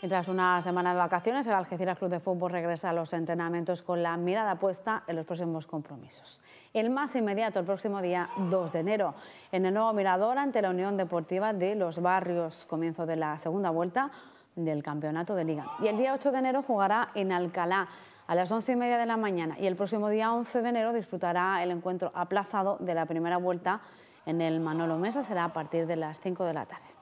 Y tras una semana de vacaciones, el Algeciras Club de Fútbol regresa a los entrenamientos con la mirada puesta en los próximos compromisos. El más inmediato, el próximo día 2 de enero, en el nuevo Mirador ante la Unión Deportiva de los Barrios, comienzo de la segunda vuelta del Campeonato de Liga. Y el día 8 de enero jugará en Alcalá a las 11 y media de la mañana y el próximo día 11 de enero disputará el encuentro aplazado de la primera vuelta en el Manolo Mesa, será a partir de las 5 de la tarde.